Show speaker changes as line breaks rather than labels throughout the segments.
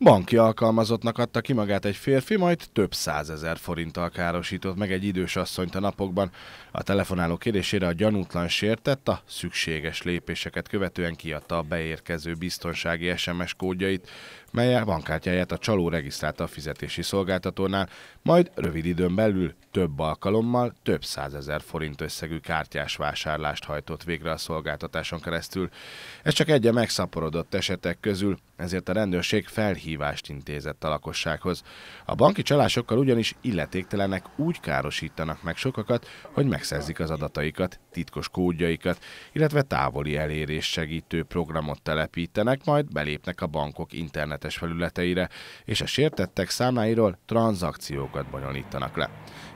Banki alkalmazottnak adta ki magát egy férfi, majd több százezer forinttal károsított meg egy idős asszonyt a napokban. A telefonáló kérésére a gyanútlan sértett a szükséges lépéseket követően kiadta a beérkező biztonsági SMS kódjait, melyel bankkártyáját a csaló regisztrálta a fizetési szolgáltatónál, majd rövid időn belül több alkalommal több százezer forint összegű kártyás vásárlást hajtott végre a szolgáltatáson keresztül. Ez csak egy a megszaporodott esetek közül, ezért a rendőrség felhívást intézett a lakossághoz. A banki csalásokkal ugyanis illetéktelenek úgy károsítanak meg sokakat, hogy megszerzik az adataikat, titkos kódjaikat, illetve távoli elérés segítő programot telepítenek, majd belépnek a bankok internetes felületeire, és a sértettek számáiról tranzakciókat bonyolítanak le.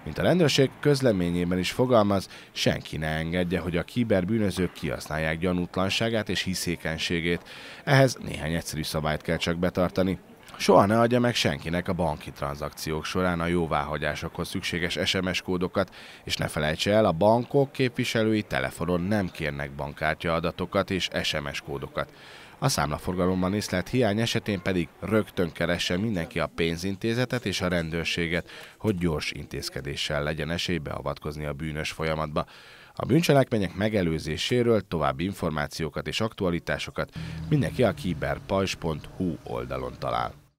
Mint a rendőrség közleményében is fogalmaz, senki ne engedje, hogy a kiberbűnözők kihasználják gyanútlanságát és hiszékenységét. Ehhez néhány egyszerű szabályt kell csak betartani. Soha ne adja meg senkinek a banki tranzakciók során a jóváhagyásokhoz szükséges SMS kódokat, és ne felejtse el, a bankok képviselői telefonon nem kérnek bankkártya adatokat és SMS kódokat. A számlaforgalomban észlelt hiány esetén pedig rögtön keresse mindenki a pénzintézetet és a rendőrséget, hogy gyors intézkedéssel legyen esély beavatkozni a bűnös folyamatba. A bűncselekmények megelőzéséről további információkat és aktualitásokat mindenki a kiberpajs.hu oldalon talál.